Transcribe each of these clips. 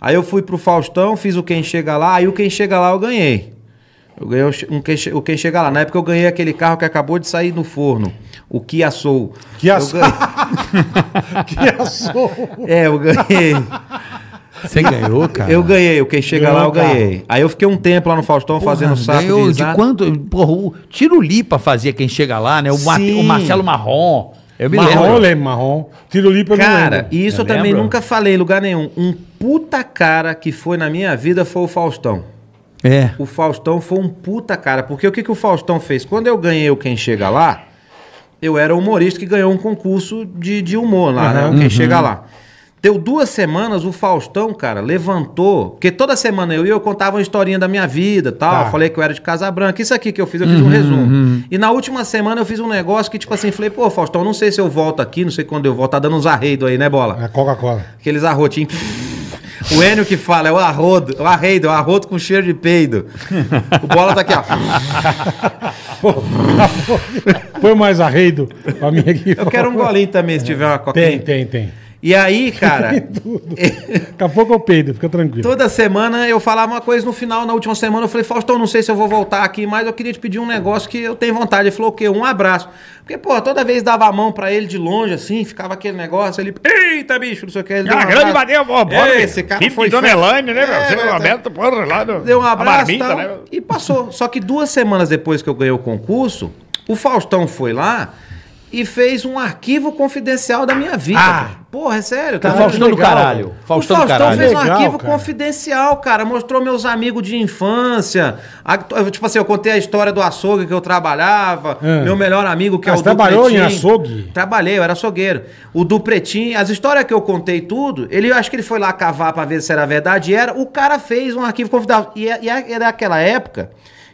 Aí eu fui pro Faustão, fiz o Quem Chega Lá, aí o Quem Chega Lá eu ganhei. Eu ganhei um quem, o Quem Chega Lá. Na época eu ganhei aquele carro que acabou de sair no forno, o Kia Soul. Kia Soul. Kia Soul. É, eu ganhei. Você ganhou, cara? Eu ganhei, o quem chega ganhou, lá eu ganhei. Aí eu fiquei um tempo lá no Faustão porra, fazendo saco ganhou, de de quanto? Porra, o Tiro Lipa fazia quem chega lá, né? O, o Marcelo Marrom. Eu me marrom, lembro. lembro, marrom. Tirolipa eu cara, e isso eu, eu também nunca falei em lugar nenhum. Um puta cara que foi na minha vida foi o Faustão. É. O Faustão foi um puta cara. Porque o que, que o Faustão fez? Quando eu ganhei o Quem Chega Lá, eu era humorista que ganhou um concurso de, de humor lá, uhum, né? O Quem uhum. Chega Lá. Deu duas semanas, o Faustão, cara, levantou. Porque toda semana eu ia, eu contava uma historinha da minha vida tal. Tá. Falei que eu era de Casa Branca. Isso aqui que eu fiz, eu fiz uhum, um resumo. Uhum. E na última semana eu fiz um negócio que, tipo assim, falei, pô, Faustão, não sei se eu volto aqui, não sei quando eu volto. Tá dando uns arreidos aí, né, bola? É Coca-Cola. Aqueles arrotinhos. O Enio que fala, é o arrodo, o arreido, é o arrodo com cheiro de peido. O bola tá aqui, ó. Põe mais arreido pra mim aqui. Eu quero um golinho também, se tiver uma coquinha. Tem, tem, tem. E aí, cara. Daqui a pouco eu peido, fica tranquilo. Toda semana eu falava uma coisa no final, na última semana eu falei, Faustão, não sei se eu vou voltar aqui, mas eu queria te pedir um negócio que eu tenho vontade. Ele falou o quê? Um abraço. Porque, pô, toda vez dava a mão pra ele de longe, assim, ficava aquele negócio, ele. Eita, bicho, não sei o que. Ele ah, grande bateu, bora. É, esse cara Pipe foi. Dona né, é, meu? Você Roberto, tá porra, lá Deu um abraço. Marmita, tal, né? E passou. Só que duas semanas depois que eu ganhei o concurso, o Faustão foi lá e fez um arquivo confidencial da minha vida. Ah, Porra, é sério, tá cara. Faustão do caralho. Faustão, o Faustão caralho. fez um arquivo legal, cara. confidencial, cara. Mostrou meus amigos de infância. tipo assim, eu contei a história do açougue que eu trabalhava, é. meu melhor amigo que Mas ah, é o trabalhou em açougue? Trabalhei, eu era açougueiro. O do Pretinho, as histórias que eu contei tudo, ele acho que ele foi lá cavar para ver se era verdade. E era, o cara fez um arquivo confidencial. E, é, e, é, e é daquela época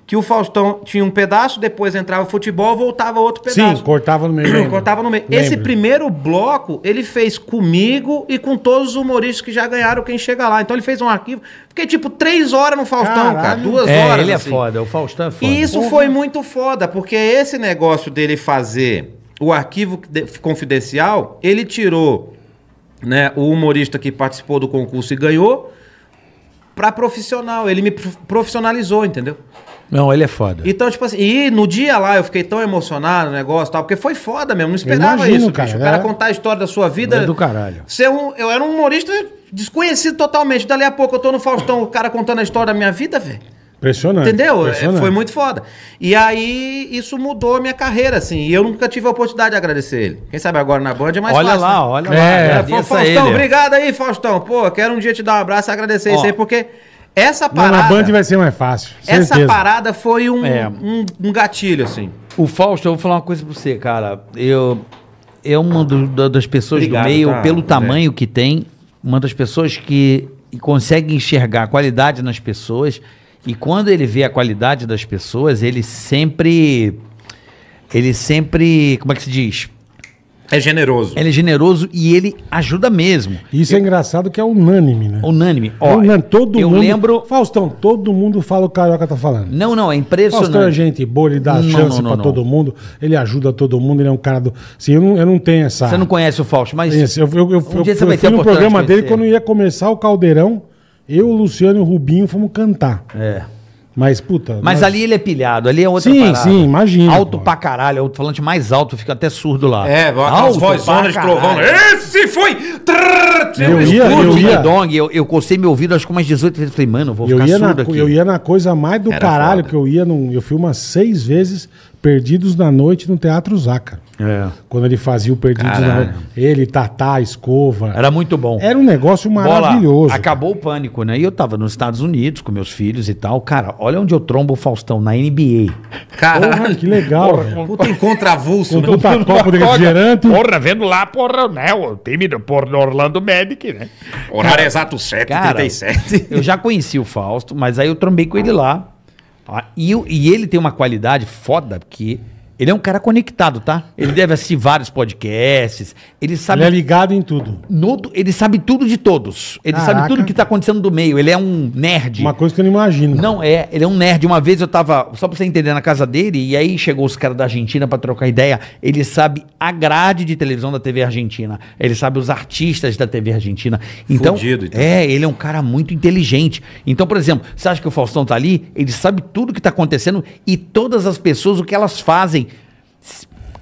que o Faustão tinha um pedaço, depois entrava o futebol, voltava outro pedaço. Sim, cortava no meio. cortava no meio. Esse primeiro bloco ele fez comigo e com todos os humoristas que já ganharam quem chega lá. Então ele fez um arquivo. Fiquei tipo três horas no Faustão, Caralho. cara. Duas é, horas. Ele é assim. é foda, o Faustão é foda. E isso Porra. foi muito foda, porque esse negócio dele fazer o arquivo confidencial, ele tirou né, o humorista que participou do concurso e ganhou para profissional. Ele me profissionalizou, entendeu? Não, ele é foda. Então, tipo assim, e no dia lá eu fiquei tão emocionado no negócio e tal, porque foi foda mesmo, não esperava imagino, isso, cara, bicho. O cara é... contar a história da sua vida. É do caralho. Ser um, eu era um humorista desconhecido totalmente. Dali a pouco eu tô no Faustão, o cara contando a história da minha vida, velho. Impressionante. Entendeu? É, impressionante. Foi muito foda. E aí, isso mudou a minha carreira, assim. E eu nunca tive a oportunidade de agradecer ele. Quem sabe agora na Band é mais olha fácil. Lá, né? Olha lá, olha é, lá. É, né? Faustão, obrigado aí, Faustão. Pô, quero um dia te dar um abraço e agradecer Ó, isso aí, porque essa parada. Não, na Band vai ser mais fácil. Certeza. Essa parada foi um, é. um, um, gatilho, assim. O Fausto, eu vou falar uma coisa pra você, cara. Eu. É uma do, das pessoas Obrigado, do meio, tá, pelo tamanho né? que tem, uma das pessoas que consegue enxergar a qualidade nas pessoas. E quando ele vê a qualidade das pessoas, ele sempre. Ele sempre. Como é que se diz? É generoso. Ele é generoso e ele ajuda mesmo. Isso é eu... é engraçado que é unânime, né? Unânime. Ó, é unânime. Todo eu mundo... lembro... Faustão, todo mundo fala o Carioca tá falando. Não, não, é impressionante. Faustão é gente boa, ele dá não, chance para todo mundo, ele ajuda todo mundo, ele é um cara do... Assim, eu, não, eu não tenho essa... Você não conhece o Fausto, mas... Esse, eu, eu, eu, um dia eu, você vai eu fui no programa dele, quando ia começar o Caldeirão, eu, o Luciano e o Rubinho fomos cantar. É. Mas, puta. Mas, mas, ali ele é pilhado, ali é outra sim, parada. Sim, sim, imagina. Alto pô. pra caralho, outro falante mais alto, fica até surdo lá. É, alto vozes de trovão. Esse foi! eu, ia, eu ia. Dong, eu, eu cocei meu ouvido acho que umas 18 vezes. Falei, mano, vou eu ficar surdo na, aqui. Eu ia na coisa mais do Era caralho, foda. que eu ia, num, eu fui umas seis vezes, Perdidos na Noite no Teatro Zaca. É. Quando ele fazia o Perdidos Caralho. na Noite. Ele, Tatá, Escova. Era muito bom. Era um negócio maravilhoso. Bola, acabou o pânico, né? E eu tava nos Estados Unidos com meus filhos e tal. Cara, olha onde eu trombo o Faustão, na NBA. Caralho. Porra, que legal. Porra, velho. puta encontro avulso. puta né? copo de refrigerante. Porra, vendo lá, porra, né? O time do porra, Orlando Medic, né? Horário exato 7, 37. Eu já conheci o Fausto, mas aí eu trombei com ele lá. Tá? E, e ele tem uma qualidade foda, porque ele é um cara conectado, tá? Ele deve assistir vários podcasts. Ele sabe. Ele é ligado em tudo. No, ele sabe tudo de todos. Ele Caraca. sabe tudo que está acontecendo do meio. Ele é um nerd. Uma coisa que eu não imagino. Não, é. Ele é um nerd. Uma vez eu tava, só pra você entender, na casa dele, e aí chegou os caras da Argentina para trocar ideia. Ele sabe a grade de televisão da TV Argentina. Ele sabe os artistas da TV Argentina. Então. Fudido, então. É, ele é um cara muito inteligente. Então, por exemplo, você acha que o Faustão tá ali? Ele sabe tudo que tá acontecendo e todas as pessoas, o que elas fazem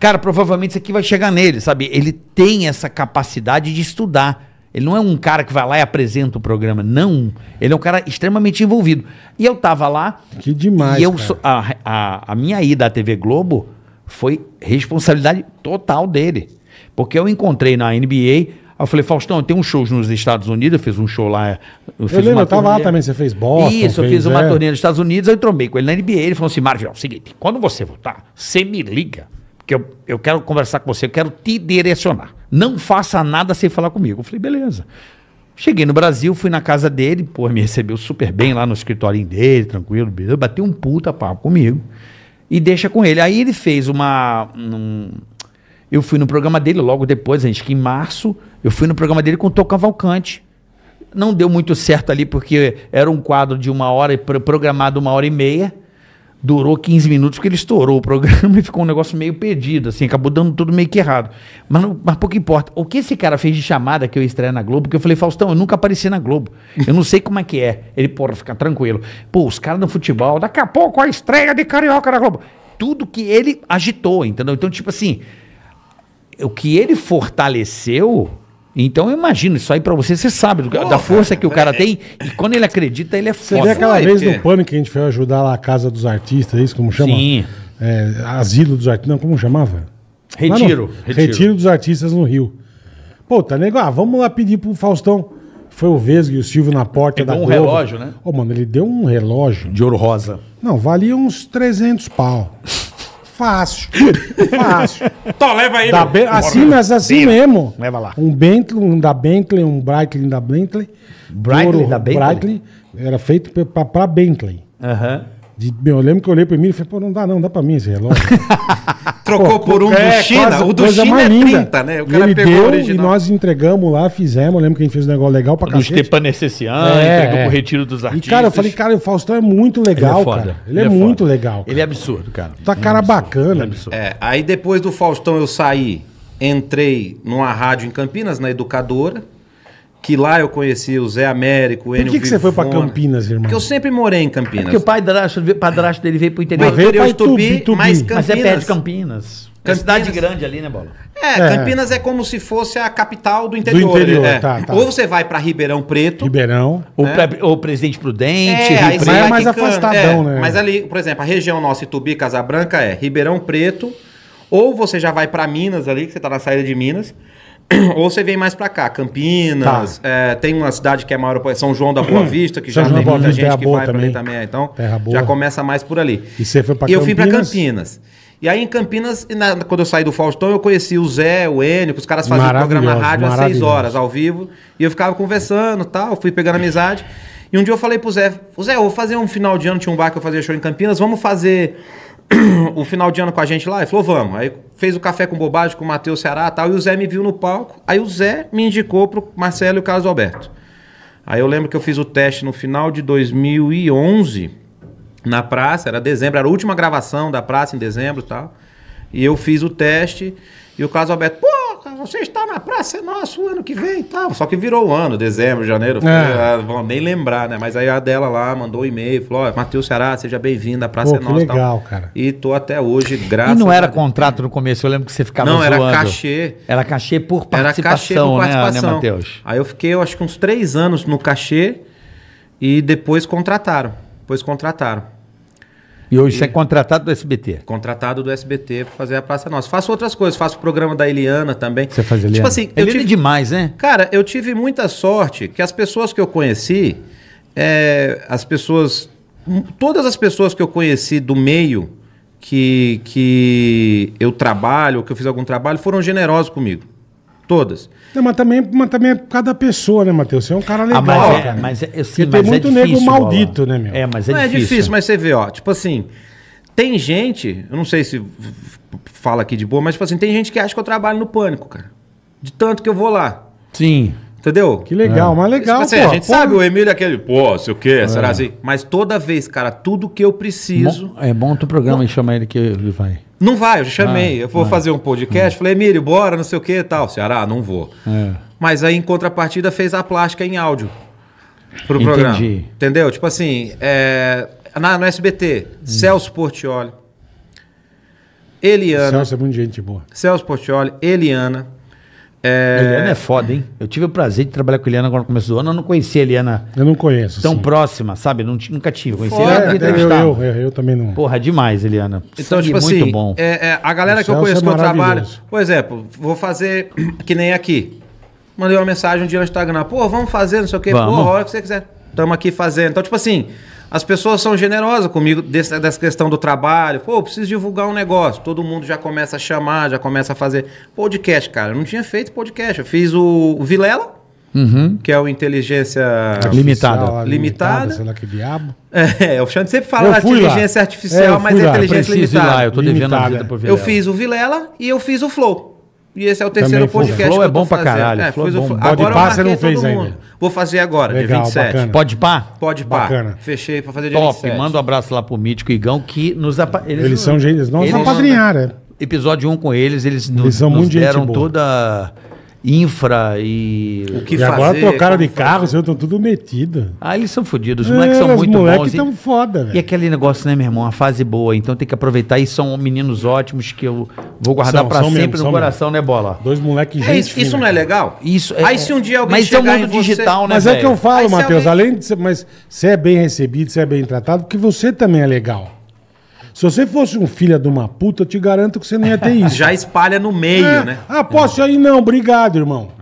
Cara, provavelmente isso aqui vai chegar nele, sabe? Ele tem essa capacidade de estudar. Ele não é um cara que vai lá e apresenta o programa, não. Ele é um cara extremamente envolvido. E eu tava lá. Que demais. E eu a, a, a, minha ida à TV Globo foi responsabilidade total dele. Porque eu encontrei na NBA. Eu falei, Faustão, tem um shows nos Estados Unidos, eu fiz um show lá. Eu, eu lembro, eu tava lá também, você fez Boston. Isso, eu fez, fiz uma é. turnê nos Estados Unidos, eu trombei com ele na NBA. Ele falou assim, Marvel, é o seguinte, quando você voltar, você me liga que eu, eu quero conversar com você, eu quero te direcionar. Não faça nada sem falar comigo. Eu falei, beleza. Cheguei no Brasil, fui na casa dele, pô, me recebeu super bem lá no escritório dele, tranquilo, beleza, bateu um puta papo comigo e deixa com ele. Aí ele fez uma. Um, eu fui no programa dele logo depois, acho que em março, eu fui no programa dele com o Tom Cavalcante. Não deu muito certo ali, porque era um quadro de uma hora, programado uma hora e meia. Durou 15 minutos porque ele estourou o programa e ficou um negócio meio perdido, assim, acabou dando tudo meio que errado. Mas, não, mas pouco importa. O que esse cara fez de chamada que eu estreia na Globo, porque eu falei, Faustão, eu nunca apareci na Globo. Eu não sei como é que é. Ele, porra, fica tranquilo. Pô, os caras do futebol, daqui a pouco a estreia de Carioca na Globo. Tudo que ele agitou, entendeu? Então, tipo assim, o que ele fortaleceu então eu imagino isso aí para você, você sabe do, Pô, da força cara, que o cara é, tem e quando ele acredita, ele é forte. Você vê aquela vez no pânico que a gente foi ajudar lá a casa dos artistas, é isso como chama? Sim. É, asilo dos artistas, não, como chamava? Retiro, retiro, retiro. dos artistas no Rio. Pô, tá legal, ah, vamos lá pedir pro Faustão. Foi o Vesgo e o Silvio na porta Pegou da um Globo. um relógio, né? Ô, oh, mano, ele deu um relógio. De ouro rosa. Não, valia uns 300 pau. Fácil. Fácil. Então leva aí. Da Assim, mas assim mesmo. Leva lá. Um Bentley, um da Bentley, um Breitling da Bentley. Breitling da Bentley? Breitling era feito pra, pra Bentley. Aham. Uhum. eu lembro que eu olhei pra mim e falei, pô, não dá não, dá pra mim esse relógio. trocou Pô, por um é, do China. o do China é 30, né? O cara ele pegou deu, o original. E nós entregamos lá, fizemos. Eu lembro que a gente fez um negócio legal pra cacete. Do Stepan Necessian, é, entregou é. pro Retiro dos Artistas. E, cara, eu falei, cara, o Faustão é muito legal, ele é cara. Ele, ele é, muito legal. Cara. Ele é absurdo, cara. Tá é cara absurdo. bacana. É absurdo. É, aí depois do Faustão eu saí, entrei numa rádio em Campinas, na Educadora que lá eu conheci o Zé Américo, o Enio Por que, que você foi para Campinas, irmão? Porque eu sempre morei em Campinas. É porque o padrasto, padrasto dele veio para o interior. Mas é veio para Itubi, Itubi, mas é Campinas... Mas é perto de Campinas. É Campinas. Cidade grande ali, né, Bola? É, é, Campinas é como se fosse a capital do interior. Do interior é. tá, tá. Ou você vai para Ribeirão Preto. Ribeirão. Ou, né? pra, ou Presidente Prudente. É, aí você é mais quicando, afastadão, né? Mas ali, por exemplo, a região nossa, Itubi, Branca, é Ribeirão Preto. Ou você já vai para Minas ali, que você está na saída de Minas ou você vem mais para cá, Campinas, tá. é, tem uma cidade que é maior, São João da Boa hum. Vista, que São já tem muita gente que vai para ali também, então já começa mais por ali. E você foi para Campinas? Eu fui para Campinas. E aí em Campinas, na, quando eu saí do Faustão, eu conheci o Zé, o Enio, que os caras faziam programa na rádio às seis horas, ao vivo, e eu ficava conversando tal, fui pegando amizade. E um dia eu falei pro Zé, o Zé, eu vou fazer um final de ano, tinha um bar que eu fazia show em Campinas, vamos fazer o final de ano com a gente lá e falou, vamos. Aí fez o café com bobagem com o Matheus Ceará e tal, e o Zé me viu no palco. Aí o Zé me indicou pro Marcelo e o Carlos Alberto. Aí eu lembro que eu fiz o teste no final de 2011 na praça, era dezembro, era a última gravação da praça em dezembro e tal. E eu fiz o teste e o Carlos Alberto, pô, você está na Praça é Nossa o ano que vem e tal. Só que virou o ano, dezembro, janeiro. É. Ah, Vão nem lembrar, né? Mas aí a dela lá mandou um e-mail, falou: oh, Matheus Ceará, seja bem-vindo à Praça Pô, é Nossa. legal, tal. cara. E tô até hoje, graças a Deus. E não era contrato no começo, eu lembro que você ficava Não, zoando. era cachê. Era cachê por participação, era cachê por participação. né, né Matheus? Aí eu fiquei, eu acho que uns três anos no cachê e depois contrataram. Depois contrataram. E hoje e... você é contratado do SBT? Contratado do SBT para fazer a Praça Nossa. Faço outras coisas, faço o programa da Eliana também. Você faz Eliana? Tipo assim, Eliana eu é tive... é demais, né? Cara, eu tive muita sorte que as pessoas que eu conheci, é, as pessoas. Todas as pessoas que eu conheci do meio que, que eu trabalho, que eu fiz algum trabalho, foram generosos comigo. Todas. Não, mas, também, mas também é cada pessoa, né, Matheus? Você é um cara legal. Ah, mas, é, mas, é, mas tem é muito é difícil, nego maldito, né, meu? É, mas é, não, é difícil. é difícil. Mas você vê, ó, tipo assim, tem gente, eu não sei se fala aqui de boa, mas tipo assim, tem gente que acha que eu trabalho no pânico, cara. De tanto que eu vou lá. Sim. Entendeu? Que legal, é. mas legal, tipo assim, pô, A gente pô, sabe, o Emílio é aquele, pô, sei o quê, é. será assim? Mas toda vez, cara, tudo que eu preciso... Bom, é bom tu programa não, e chama ele que ele vai. Não vai, eu já chamei. Ah, eu vou fazer um podcast, ah. falei, Emílio, bora, não sei o quê e tal. Ceará, não vou. É. Mas aí, em contrapartida, fez a plástica em áudio pro Entendi. programa. Entendeu? Tipo assim, é, na, no SBT, hum. Celso Portioli, Eliana... Celso é muito gente boa. Celso Portioli, Eliana... É... Eliana é foda, hein? Eu tive o prazer de trabalhar com a Eliana no começo do ano. Eu não conhecia a Eliana. Eu não conheço. Tão sim. próxima, sabe? Não, nunca tive. Conheci ela é, eu, eu, eu, eu, também não. Porra, demais, Eliana. Então, Sangue tipo muito assim, bom. É, é, a galera o que eu é conheço que eu trabalho. Por exemplo, vou fazer que nem aqui. Mandei uma mensagem um dia no Instagram. Pô, vamos fazer, não sei o quê. Pô, a hora que você quiser. Estamos aqui fazendo. Então, tipo assim. As pessoas são generosas comigo desse, dessa questão do trabalho. Pô, eu preciso divulgar um negócio. Todo mundo já começa a chamar, já começa a fazer podcast, cara. Eu não tinha feito podcast. Eu fiz o, o Vilela. Uhum. que é o inteligência limitada. Artificial, limitada. Sei lá que diabo. É, é o Xande sempre fala inteligência lá. artificial, é, mas é inteligência limitada. Eu tô limitada. devendo a vida por Vilela. Eu fiz o Vilela e eu fiz o Flow. E esse é o terceiro Também podcast. Flow é bom pra fazendo. caralho. É, flow é bom. Flow. Pode agora pá, você não fez ainda. Vou fazer agora, Legal, dia 27. Bacana. Pode pá? Pode pá. Bacana. Fechei pra fazer dia Top. 27. Manda um abraço lá pro Mítico e Igão que nos... Apa... Eles, eles são gente... Eles nos apadrinharam. Eles... Né? Episódio 1 com eles, eles nos, são nos muito deram boa. toda infra e. O que e fazer, agora trocaram de carro, fazer. estão tudo metido. Ah, eles são fodidos. Os é, moleques são é, muito moleque bons. Os moleques foda, velho. E aquele negócio, né, meu irmão? a fase boa. Então tem que aproveitar. E são meninos ótimos que eu vou guardar para sempre mesmo, no coração, mesmo. né, Bola? Dois moleques é, isso, não é legal? Isso é. Aí se um dia alguém Mas é o mundo digital, você... né, Mas véio? é o que eu falo, Matheus. Alguém... Além de ser, mas você é bem recebido, você é bem tratado, porque você também é legal. Se você fosse um filho de uma puta, eu te garanto que você não ia ter isso. Já espalha no meio, É. né? Ah, posso aí? É. Não, obrigado, irmão.